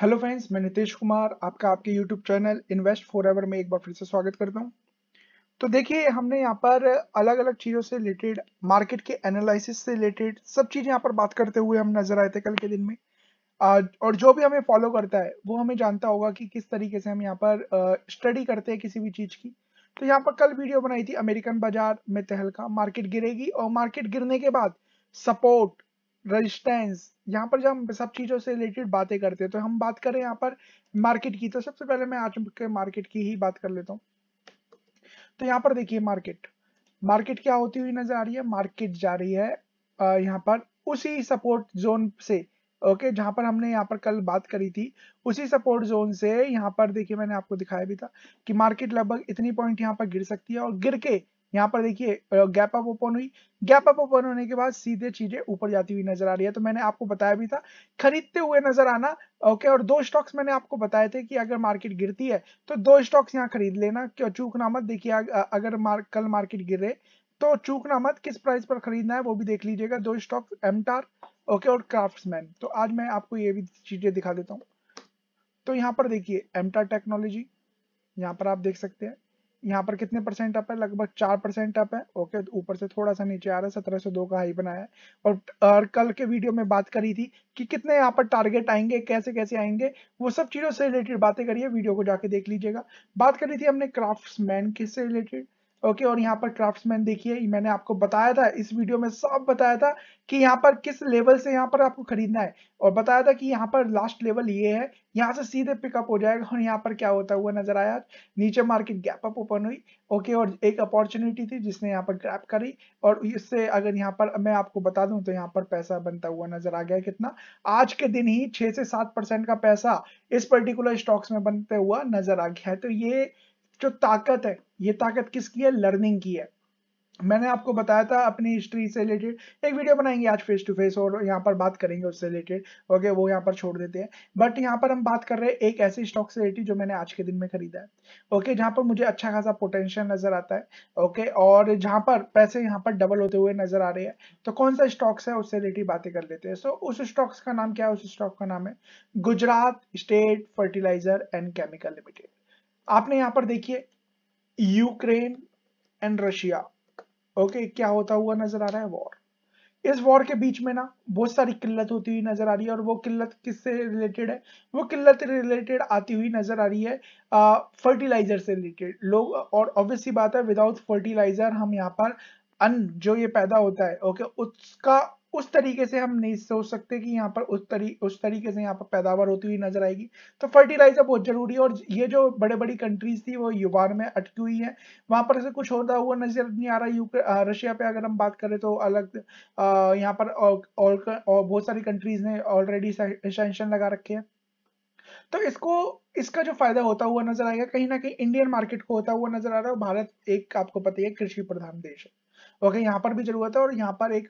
hello friends मैं नितेश कुमार आपका आपके YouTube channel invest forever में एक बार फिर से स्वागत करता हूं तो देखिए हमने यहाँ पर अलग अलग चीज़ों से रिलेटेड मार्केट के एनालिसिस से रिलेटेड सब चीज़ें यहाँ पर बात करते हुए हम नजर आए थे कल के दिन में और जो भी हमें फॉलो करता है वो हमें जानता होगा कि किस तरीके से हम यहाँ पर स्टडी करते हैं किसी भी चीज़ की तो यहाँ पर कल वीडियो बनाई थी अमेरिकन बाजार में तहलका मार्केट गिरेगी और मार्केट गिरने के बाद सपोर्ट रजिस्टेंस यहाँ पर जब हम सब चीज़ों से रिलेटेड बातें करते हैं तो हम बात करें यहाँ पर मार्केट की तो सबसे पहले मैं आज के मार्केट की ही बात कर लेता हूँ तो यहाँ पर देखिए मार्केट मार्केट क्या होती हुई नजर आ रही है मार्केट जा रही है यहाँ पर उसी सपोर्ट जोन से ओके जहां पर हमने यहाँ पर कल बात करी थी उसी सपोर्ट जोन से यहाँ पर देखिए मैंने आपको दिखाया भी था कि मार्केट लगभग इतनी पॉइंट यहाँ पर गिर सकती है और गिर के यहाँ पर देखिए गैप अप ओपन हुई गैप अप ओपन होने के बाद सीधे चीजें ऊपर जाती हुई नजर आ रही है तो मैंने आपको बताया भी था खरीदते हुए नजर आना ओके और दो स्टॉक्स मैंने आपको बताए थे कि अगर मार्केट गिरती है तो दो स्टॉक्स यहाँ खरीद लेना क्यों चूकना मत देखिए अगर मार, कल मार्केट गिर रहे तो चूकना मत किस प्राइस पर खरीदना है वो भी देख लीजिएगा दो स्टॉक एमटार ओके और क्राफ्ट्समैन तो आज मैं आपको ये भी चीजें दिखा देता हूँ तो यहाँ पर देखिए एमटार टेक्नोलॉजी यहाँ पर आप देख सकते हैं यहाँ पर कितने परसेंट अप है लगभग चार परसेंट अप है ओके तो ऊपर से थोड़ा सा नीचे आ रहा है सत्रह सौ दो का हाई बनाया है और, और कल के वीडियो में बात करी थी कि कितने यहाँ पर टारगेट आएंगे कैसे कैसे आएंगे वो सब चीज़ों से रिलेटेड बातें करिए वीडियो को जाके देख लीजिएगा बात करी थी हमने क्राफ्ट मैन किससे रिलेटेड ओके और यहाँ पर क्राफ्ट्समैन देखिए मैंने आपको बताया था इस वीडियो में सब बताया था कि यहाँ पर किस लेवल से यहाँ पर आपको खरीदना है और बताया था कि यहाँ पर लास्ट लेवल ये है यहाँ से सीधे पिकअप हो जाएगा और यहाँ पर क्या होता हुआ नजर आया नीचे मार्केट गैप अप ओपन हुई ओके और एक अपॉर्चुनिटी थी जिसने यहाँ पर ग्रैप करी और इससे अगर यहाँ पर मैं आपको बता दूं तो यहाँ पर पैसा बनता हुआ नजर आ गया कितना आज के दिन ही छह से सात का पैसा इस पर्टिकुलर स्टॉक्स में बनते हुआ नजर आ गया है तो ये जो ताकत है ये ताकत किसकी है लर्निंग की है मैंने आपको बताया था अपनी हिस्ट्री से रिलेटेड एक वीडियो बनाएंगे आज फेस टू फेस और यहाँ पर बात करेंगे उससे रिलेटेड ओके वो यहाँ पर छोड़ देते हैं बट यहाँ पर हम बात कर रहे हैं एक ऐसे स्टॉक से रिलेटेड जो मैंने आज के दिन में खरीदा है ओके जहाँ पर मुझे अच्छा खासा पोटेंशियल नजर आता है ओके और जहाँ पर पैसे यहाँ पर डबल होते हुए नजर आ रहे हैं तो कौन सा स्टॉक्स है उससे रिलेटेड बातें कर लेते हैं सो उस स्टॉक्स का नाम क्या है उस स्टॉक का नाम है Gujarat state fertilizer and chemical limited आपने यहां पर देखिए यूक्रेन एंड रशिया ओके क्या होता हुआ नजर आ रहा है वॉर इस वॉर के बीच में ना बहुत सारी किल्लत होती हुई नजर आ रही है और वो किल्लत किससे रिलेटेड है वो किल्लत रिलेटेड आती हुई नजर आ रही है फर्टिलाइजर से रिलेटेड लोग और ऑब्वियसली बात है विदाउट फर्टिलाइजर हम यहाँ पर अन्न जो ये पैदा होता है ओके उसका उस तरीके से हम नहीं सोच सकते कि यहाँ पर उस तरी उस तरीके से यहाँ पर पैदावार होती हुई नजर आएगी तो फर्टिलाइजर बहुत जरूरी है और ये जो बड़े बड़ी कंट्रीज थी वो युवान में अटकी हुई है वहां पर ऐसे कुछ होता हुआ नजर नहीं आ रहा रशिया पे अगर हम बात करें तो अलग यहाँ पर और, और, बहुत सारी कंट्रीज ने ऑलरेडी सेंशन लगा रखे हैं तो इसको इसका जो फायदा होता हुआ नजर आएगा कहीं ना कहीं इंडियन मार्केट को होता हुआ नजर आ रहा है भारत एक आपको पता है कृषि प्रधान देश है ओके यहाँ पर भी जरूरत है और यहाँ पर एक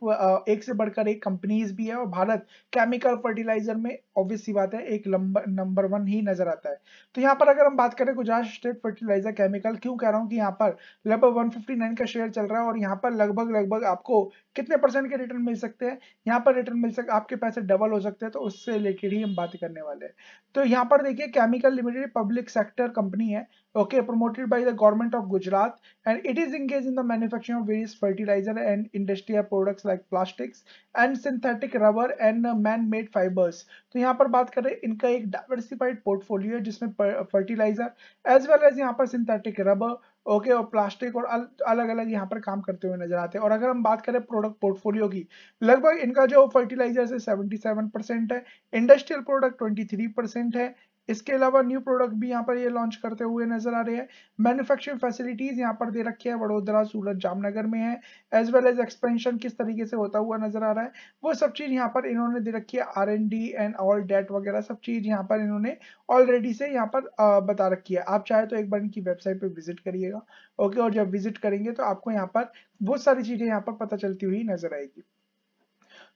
एक से बढ़कर एक कंपनीज भी है और भारत केमिकल फर्टिलाइजर में ऑब्वियस सी बात है एक नंबर वन ही नजर आता है तो यहाँ पर अगर हम बात करें गुजरात स्टेट फर्टिलाइजर केमिकल क्यों कह रहा हूँ कि यहाँ पर लगभग वन का शेयर चल रहा है और यहाँ पर लगभग लगभग आपको कितने परसेंट के रिटर्न मिल सकते हैं यहाँ पर रिटर्न मिल सकते आपके पैसे डबल हो सकते हैं तो उससे रिलेटेड ही हम बात करने वाले हैं तो यहाँ पर देखिए chemical limited public sector company है okay promoted by the government of Gujarat and it is engaged in the manufacturing of various fertilizer and industrial products like plastics and synthetic rubber and man-made fibers to तो यहाँ पर बात करें inka ek diversified portfolio hai jisme fertilizer as well as yahan par synthetic rubber okay okay, और plastic और अलग अलग यहाँ पर काम करते हुए नजर आते हैं और अगर हम बात करें प्रोडक्ट पोर्टफोलियो की लगभग इनका जो फर्टिलाइजर है 77 परसेंट है इंडस्ट्रियल प्रोडक्ट 23 परसेंट है इसके अलावा न्यू प्रोडक्ट भी यहाँ पर ये लॉन्च करते हुए नजर आ रहे हैं मैन्युफैक्चरिंग फैसिलिटीज यहाँ पर दे रखी है वडोदरा सूरत जामनगर में है एज वेल एज एक्सपेंशन किस तरीके से होता हुआ नजर आ रहा है वो सब चीज यहाँ पर इन्होंने दे रखी है R N D and all debt वगैरह सब चीज यहाँ पर इन्होंने ऑलरेडी से यहाँ पर बता रखी है आप चाहे तो एक बार इनकी वेबसाइट पर विजिट करिएगा ओके और जब विजिट करेंगे तो आपको यहाँ पर बहुत सारी चीजें यहाँ पर पता चलती हुई नजर आएगी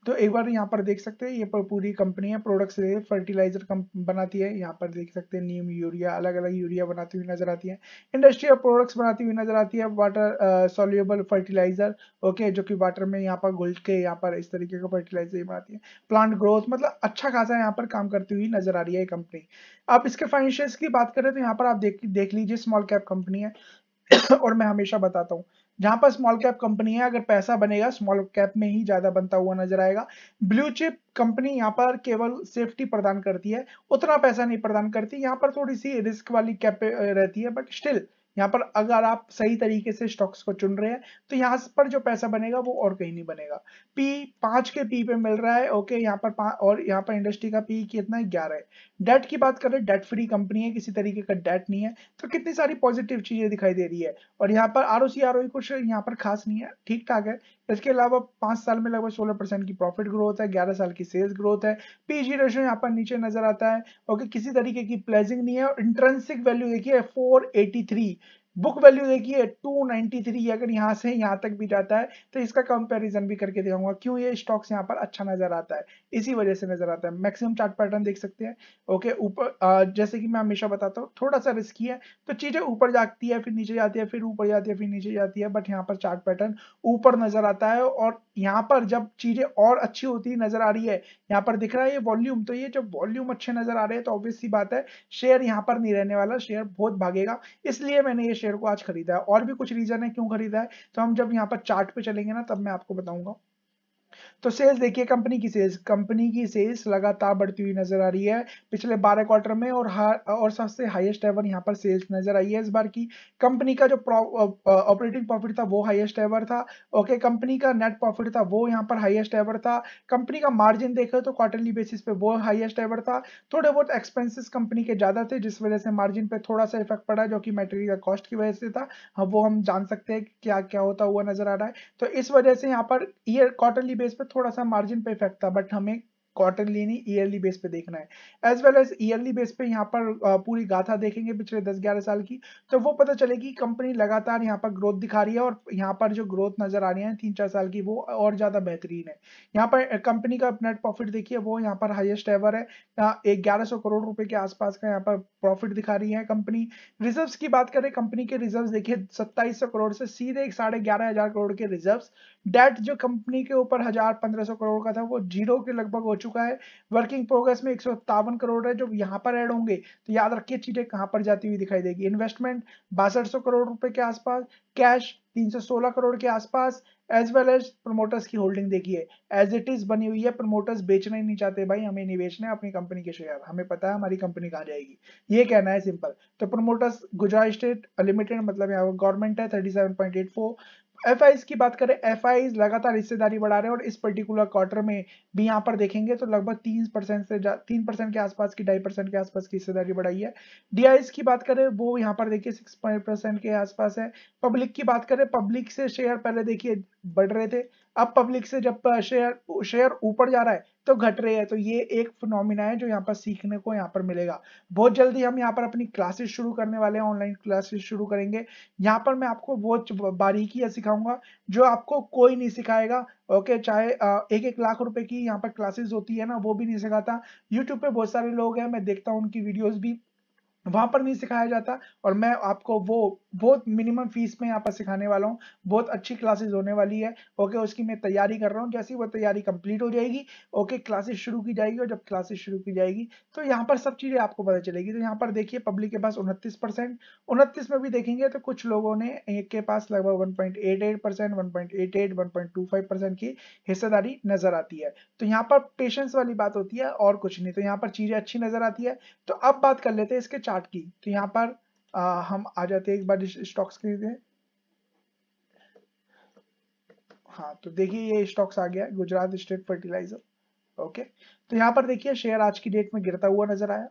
तो एक बार यहाँ पर देख सकते हैं ये पूरी कंपनी है प्रोडक्ट्स फर्टिलाइजर बनाती है यहाँ पर देख सकते हैं नीम यूरिया अलग अलग यूरिया बनाती हुई नजर आती है इंडस्ट्रियल प्रोडक्ट्स बनाती हुई नजर आती है वाटर सोल्यूबल फर्टिलाइजर ओके जो कि वाटर में यहाँ पर घुल के यहाँ पर इस तरीके का फर्टिलाइजर बनाती है प्लांट ग्रोथ मतलब अच्छा खासा यहाँ पर काम करती हुई नजर आ रही है कंपनी आप इसके फाइनेंशियल की बात करें तो यहाँ पर आप देख देख लीजिए स्मॉल कैप कंपनी है और मैं हमेशा बताता हूँ जहां पर स्मॉल कैप कंपनी है अगर पैसा बनेगा स्मॉल कैप में ही ज्यादा बनता हुआ नजर आएगा ब्लू चिप कंपनी यहाँ पर केवल सेफ्टी प्रदान करती है उतना पैसा नहीं प्रदान करती यहाँ पर थोड़ी सी रिस्क वाली कैप रहती है बट स्टिल यहाँ पर अगर आप सही तरीके से स्टॉक्स को चुन रहे हैं तो यहाँ पर जो पैसा बनेगा वो और कहीं नहीं बनेगा पी पांच के पी पे मिल रहा है ओके यहाँ पर और यहाँ पर इंडस्ट्री का पी कितना है ग्यारह है डेट की बात करें डेट फ्री कंपनी है किसी तरीके का डेट नहीं है तो कितनी सारी पॉजिटिव चीजें दिखाई दे रही है और यहाँ पर R O C R O कुछ यहाँ पर खास नहीं है ठीक ठाक है इसके अलावा पांच साल में लगभग सोलह परसेंट की प्रॉफिट ग्रोथ है ग्यारह साल की सेल्स ग्रोथ है पीजी रेशो यहाँ पर नीचे नजर आता है ओके किसी तरीके की प्लेजिंग नहीं है और इंट्रेंसिक वैल्यू देखिए four eighty three book value देखिए 293 अगर यहाँ से यहाँ तक भी जाता है तो इसका कंपैरिजन भी करके दिखाऊंगा क्यों ये स्टॉक्स यहाँ पर अच्छा नजर आता है इसी वजह से नजर आता है मैक्सिमम चार्ट पैटर्न देख सकते हैं ओके ऊपर जैसे कि मैं हमेशा बताता हूँ थोड़ा सा रिस्की है तो चीजें ऊपर जाती है फिर नीचे जाती है फिर ऊपर जाती है फिर नीचे जाती है बट यहाँ पर चार्ट पैटर्न ऊपर नजर आता है और यहाँ पर जब चीजें और अच्छी होती नजर आ रही है यहाँ पर दिख रहा है ये वॉल्यूम तो ये जब वॉल्यूम अच्छे नजर आ रहे हैं तो ऑब्वियस सी बात है शेयर यहाँ पर नहीं रहने वाला शेयर बहुत भागेगा इसलिए मैंने ये शेयर को आज खरीदा है और भी कुछ रीजन है क्यों खरीदा है तो हम जब यहाँ पर चार्ट पे चलेंगे ना तब मैं आपको बताऊंगा तो सेल्स देखिए कंपनी की सेल्स कंपनी की सेल्स लगातार बढ़ती हुई नजर आ रही है पिछले बारह क्वार्टर में और और सबसे हाईएस्ट एवर यहाँ पर सेल्स नजर आई है इस बार की कंपनी का जो ऑपरेटिंग प्रॉफिट था वो हाईएस्ट एवर था ओके कंपनी का नेट प्रॉफिट था वो यहाँ पर हाईएस्ट एवर था कंपनी का मार्जिन देखे तो क्वार्टरली बेसिस पे वो हाइएस्ट एवर था थोड़े बहुत एक्सपेंसिस कंपनी के ज्यादा थे जिस वजह से मार्जिन पे थोड़ा सा इफेक्ट पड़ा जो कि मेटेरियल कॉस्ट की वजह से था वो हम जान सकते हैं क्या क्या होता हुआ नजर आ रहा है तो इस वजह से यहाँ पर ईयर क्वार्टरली बेसिस इस पर थोड़ा सा मार्जिन पे इफेक्ट था बट हमें क्वार्टरली नहीं ईयरली बेस पे देखना है as well as yearly base पे यहाँ पर पूरी गाथा देखेंगे पिछले 10-11 साल की तो वो पता चलेगी कंपनी लगातार यहाँ पर ग्रोथ दिखा रही है और यहाँ पर जो ग्रोथ नजर आ रही है तीन चार साल की वो और ज्यादा बेहतरीन है यहाँ पर कंपनी का नेट प्रॉफिट देखिए वो यहाँ पर हाइएस्ट एवर है ग्यारह करोड़ रुपए के आसपास का यहाँ पर प्रॉफिट दिखा रही है कंपनी रिजर्व की बात करें कंपनी के रिजर्व देखिए सत्ताईस करोड़ से सीधे साढ़े ग्यारह हजार करोड़ के रिजर्व डेट जो कंपनी के ऊपर हजार पंद्रह करोड़ का था वो जीरो के लगभग हो चुका है वर्किंग प्रोग्रेस में एक करोड़ है जो यहाँ पर एड होंगे तो याद रखिए चीटें कहाँ पर जाती हुई दिखाई देगी इन्वेस्टमेंट बासठ करोड़ रुपए के आसपास कैश 316 करोड़ के आसपास एज वेल एज प्रमोटर्स की होल्डिंग देखिए एज इट इज बनी हुई है प्रमोटर्स बेचना ही नहीं चाहते भाई हमें नहीं बेचना है अपनी कंपनी के शेयर हमें पता है हमारी कंपनी कहाँ जाएगी ये कहना है सिंपल तो प्रमोटर्स गुजरात स्टेट लिमिटेड मतलब यहाँ गवर्नमेंट है 37.84 seven point eight four F की बात करें एफ लगातार हिस्सेदारी बढ़ा रहे हैं और इस पर्टिकुलर क्वार्टर में भी यहाँ पर देखेंगे तो लगभग तीन परसेंट से तीन परसेंट के आसपास की ढाई परसेंट के आसपास की हिस्सेदारी बढ़ाई है डी की बात करें वो यहाँ पर देखिए सिक्स परसेंट के आसपास है पब्लिक की बात करें पब्लिक से शेयर पहले देखिए बढ़ रहे थे अब पब्लिक से जब शेयर शेयर ऊपर जा रहा है तो घट रहे हैं तो ये एक फिनोमिना है जो यहाँ पर सीखने को यहाँ पर मिलेगा बहुत जल्दी हम यहाँ पर अपनी क्लासेस शुरू करने वाले हैं ऑनलाइन क्लासेस शुरू करेंगे यहाँ पर मैं आपको वो बारीकियाँ सिखाऊंगा जो आपको कोई नहीं सिखाएगा ओके चाहे एक एक लाख रुपए की यहाँ पर क्लासेस होती है ना वो भी नहीं सिखाता यूट्यूब पे बहुत सारे लोग हैं मैं देखता हूँ उनकी वीडियोज भी वहां पर नहीं सिखाया जाता और मैं आपको वो बहुत मिनिमम फीस में यहाँ पर सिखाने वाला हूँ बहुत अच्छी क्लासेस होने वाली है ओके उसकी मैं तैयारी कर रहा हूँ जैसे वो तैयारी कंप्लीट हो जाएगी ओके क्लासेस शुरू की जाएगी और जब क्लासेस शुरू की जाएगी तो यहाँ पर सब चीज़ें आपको पता चलेगी तो यहाँ पर देखिए पब्लिक के पास उनतीस परसेंट उनतीस में भी देखेंगे तो कुछ लोगों ने एक के पास लगभग one point two five percent की हिस्सेदारी नजर आती है तो यहाँ पर पेशेंस वाली बात होती है और कुछ नहीं तो यहाँ पर चीज़ें अच्छी नजर आती है तो अब बात कर लेते हैं इसके चार्ट पार्ट की तो यहाँ पर आ, हम आ जाते हैं एक बार स्टॉक्स खरीदे हाँ तो देखिए ये स्टॉक्स आ गया गुजरात स्टेट फर्टिलाइजर ओके तो यहाँ पर देखिए शेयर आज की डेट में गिरता हुआ नजर आया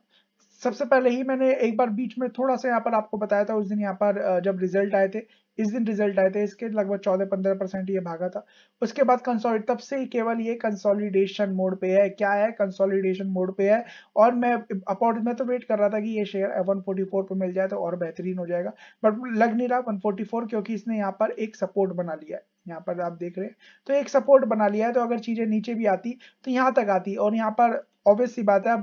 सबसे पहले ही मैंने एक बार बीच में थोड़ा सा यहाँ पर आपको बताया था उस दिन यहाँ पर जब रिजल्ट आए थे इस दिन रिजल्ट आए थे इसके लगभग चौदह पंद्रह परसेंट ये भागा था उसके बाद कंसोलिड तब से ही केवल ये कंसोलिडेशन मोड पे है क्या है कंसोलिडेशन मोड पे है और मैं अपॉर्ट में तो वेट कर रहा था कि ये शेयर फोर पे मिल जाए तो और बेहतरीन हो जाएगा बट लग नहीं रहा फोर क्योंकि इसने यहाँ पर एक सपोर्ट बना लिया है यहाँ पर आप देख रहे हैं तो एक सपोर्ट बना लिया है तो अगर चीजें नीचे भी आती तो यहाँ तक आती और यहाँ पर ऑब्वियस सी बात है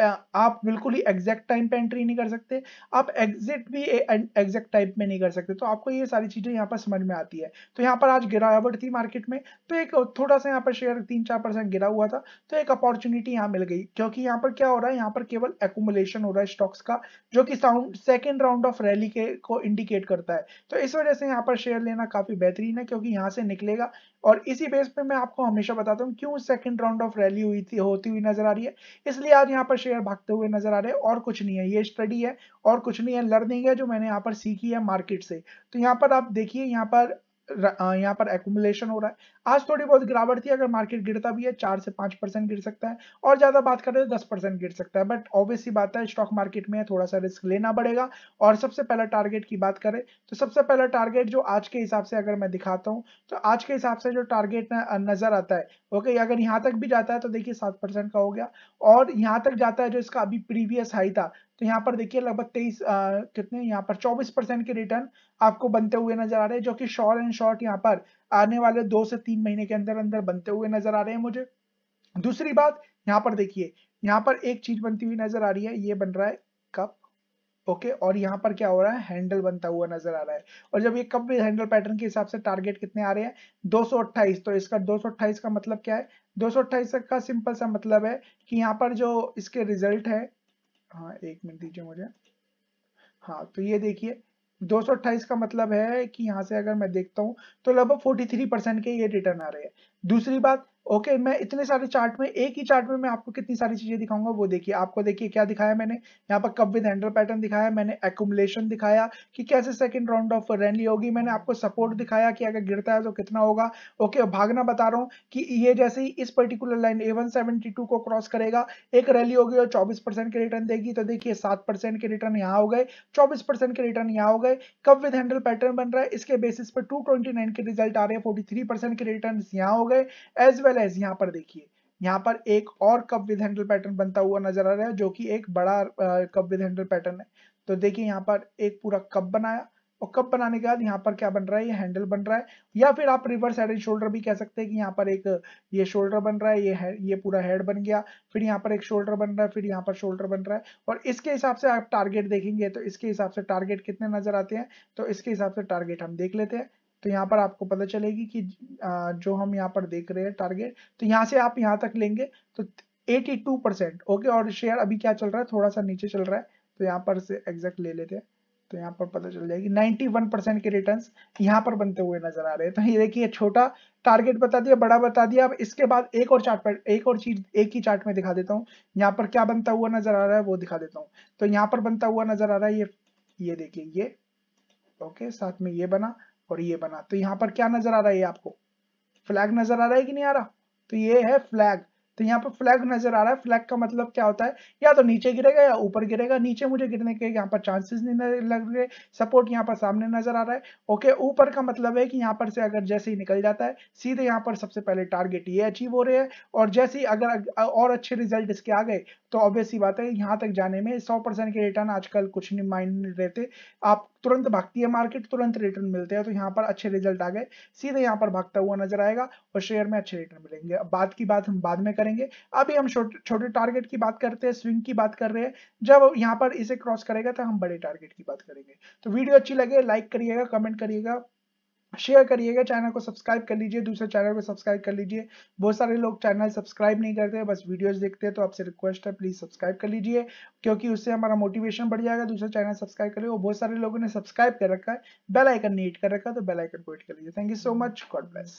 आप बिल्कुल ही एग्जैक्ट टाइम पे एंट्री नहीं कर सकते आप एग्जिट भी एग्जैक्ट टाइम में नहीं कर सकते तो आपको ये सारी चीज़ें यहाँ पर समझ में आती है तो यहाँ पर आज गिरावट थी मार्केट में तो एक थोड़ा सा यहाँ पर शेयर तीन चार परसेंट गिरा हुआ था तो एक अपॉर्चुनिटी यहाँ मिल गई क्योंकि यहाँ पर क्या हो रहा है यहाँ पर केवल एकुमुलेशन हो रहा है स्टॉक्स का जो कि sound second round of rally के को इंडिकेट करता है तो इस वजह से यहाँ पर शेयर लेना काफ़ी बेहतरीन है क्योंकि यहाँ से निकलेगा और इसी बेस पे मैं आपको हमेशा बताता हूँ क्यों सेकेंड राउंड ऑफ रैली हुई थी होती हुई नजर आ रही है इसलिए आज यहाँ पर शेयर भागते हुए नजर आ रहे हैं और कुछ नहीं है ये स्टडी है और कुछ नहीं है लर्निंग है जो मैंने यहाँ पर सीखी है मार्केट से तो यहाँ पर आप देखिए यहाँ पर यहाँ पर एकुमुलेशन हो रहा है आज थोड़ी बहुत गिरावट थी अगर मार्केट गिरता भी है चार से पांच परसेंट गिर सकता है और ज्यादा बात करें तो दस परसेंट गिर सकता है बट ऑब्वियसली बात है स्टॉक मार्केट में थोड़ा सा रिस्क लेना पड़ेगा और सबसे पहला टारगेट की बात करें तो सबसे पहला टारगेट जो आज के हिसाब से अगर मैं दिखाता हूँ तो आज के हिसाब से जो टारगेट नजर आता है ओके अगर यहाँ तक भी जाता है तो देखिए सात का हो गया और यहाँ तक जाता है जो इसका अभी प्रीवियस हाई था तो यहाँ पर देखिए लगभग तेईस कितने यहाँ पर चौबीस परसेंट के रिटर्न आपको बनते हुए नजर आ रहे हैं जो कि शॉर्ट एंड शॉर्ट यहाँ पर आने वाले दो से तीन महीने के अंदर अंदर बनते हुए नजर आ रहे हैं मुझे दूसरी बात यहाँ पर देखिए यहाँ पर एक चीज बनती हुई नजर आ रही है ये बन रहा है कप ओके okay, और यहाँ पर क्या हो रहा है हैंडल बनता हुआ नजर आ रहा है और जब ये कप भी हैंडल पैटर्न के हिसाब से टारगेट कितने आ रहे हैं दो तो इसका दो का मतलब क्या है दो का सिंपल सा मतलब है कि यहाँ पर जो इसके रिजल्ट है हाँ एक मिनट दीजिए मुझे हाँ तो ये देखिए 228 का मतलब है कि यहाँ से अगर मैं देखता हूँ तो लगभग 43 परसेंट के ये रिटर्न आ रहे हैं दूसरी बात ओके okay, मैं इतने सारे चार्ट में एक ही चार्ट में मैं आपको कितनी सारी चीजें दिखाऊंगा वो देखिए आपको देखिए क्या दिखाया मैंने यहाँ पर कब विद हैंडल पैटर्न दिखाया मैंने एकुमलेशन दिखाया कि कैसे सेकंड राउंड ऑफ रैली होगी मैंने आपको सपोर्ट दिखाया कि अगर गिरता है तो कितना होगा ओके okay, भागना बता रहा हूँ कि ये जैसे ही इस पर्टिकुलर लाइन ए को क्रॉस करेगा एक रैली होगी और चौबीस के रिटर्न देगी तो देखिए सात के रिटर्न यहाँ हो गए चौबीस के रिटर्न यहाँ हो गए कब विद हैंडल पैटर्न बन रहा है इसके बेसिस पर टू के रिजल्ट आ रहे हैं फोर्टी के रिटर्न यहाँ हो गए एज वेल वेल एज यहाँ पर देखिए यहाँ पर एक और कप विद हैंडल पैटर्न बनता हुआ नजर आ रहा है जो कि एक बड़ा कप विद हैंडल पैटर्न है तो देखिए यहाँ पर एक पूरा कप बनाया और कप बनाने के बाद यहाँ पर क्या बन रहा है ये हैंडल बन रहा है या फिर आप रिवर्स हेडेड शोल्डर भी कह सकते हैं कि यहाँ पर एक ये शोल्डर बन रहा है ये है, ये पूरा हेड बन गया फिर यहाँ पर एक शोल्डर बन रहा है फिर यहाँ पर शोल्डर बन रहा है और इसके हिसाब से आप टारगेट देखेंगे तो इसके हिसाब से टारगेट कितने नजर आते हैं तो इसके हिसाब से टारगेट हम देख लेते हैं तो यहाँ पर आपको पता चलेगी कि जो हम यहाँ पर देख रहे हैं टारगेट तो यहाँ से आप यहाँ तक लेंगे तो 82 परसेंट ओके और शेयर अभी क्या चल रहा है थोड़ा सा नीचे चल रहा है तो यहाँ पर से एग्जैक्ट ले लेते हैं तो यहाँ पर पता चल जाएगी 91 परसेंट के रिटर्न यहाँ पर बनते हुए नजर आ रहे हैं तो ये देखिए छोटा टारगेट बता दिया बड़ा बता दिया अब इसके बाद एक और चार्ट एक और चीज एक ही चार्ट में दिखा देता हूँ यहाँ पर क्या बनता हुआ नजर आ रहा है वो दिखा देता हूँ तो यहाँ पर बनता हुआ नजर आ रहा है ये ये देखिए ये ओके साथ में ये बना और ये बना तो यहाँ पर क्या नजर आ रहा है आपको फ्लैग नजर आ रहा है कि नहीं आ रहा तो ये है फ्लैग तो यहाँ पर फ्लैग नजर आ रहा है फ्लैग का मतलब क्या होता है या तो नीचे गिरेगा या ऊपर गिरेगा नीचे मुझे गिरने के यहाँ पर चांसेस नहीं लग रहे सपोर्ट यहाँ पर सामने नजर आ रहा है ओके ऊपर का मतलब है कि यहाँ पर से अगर जैसे ही निकल जाता है सीधे यहाँ पर सबसे पहले टारगेट ये अचीव हो रहे हैं और जैसे ही अगर और अच्छे रिजल्ट इसके आ गए तो ऑब्वियसली बात है यहाँ तक जाने में सौ के रिटर्न आजकल कुछ नहीं माइंड रहते आप तुरंत भागती है मार्केट तुरंत रिटर्न मिलते हैं तो यहाँ पर अच्छे रिजल्ट आ गए सीधे यहाँ पर भागता हुआ नजर आएगा और शेयर में अच्छे रिटर्न मिलेंगे अब बात की बात हम बाद में करेंगे अभी हम छोटे टारगेट की बात करते हैं स्विंग की बात कर रहे हैं जब यहाँ पर इसे क्रॉस करेगा तो हम बड़े टारगेट की बात करेंगे तो वीडियो अच्छी लगे लाइक करिएगा कमेंट करिएगा शेयर करिएगा चैनल को सब्सक्राइब कर लीजिए दूसरे चैनल को सब्सक्राइब कर लीजिए बहुत सारे लोग चैनल सब्सक्राइब नहीं करते बस वीडियोस देखते हैं तो आपसे रिक्वेस्ट है प्लीज सब्सक्राइब कर लीजिए क्योंकि उससे हमारा मोटिवेशन बढ़ जाएगा दूसरा चैनल सब्सक्राइब करिए और बहुत सारे लोगों ने सब्सक्राइब कर रखा है बेलाइकन नीट कर रखा है तो बेलाइकन को कर लीजिए thank you so much God bless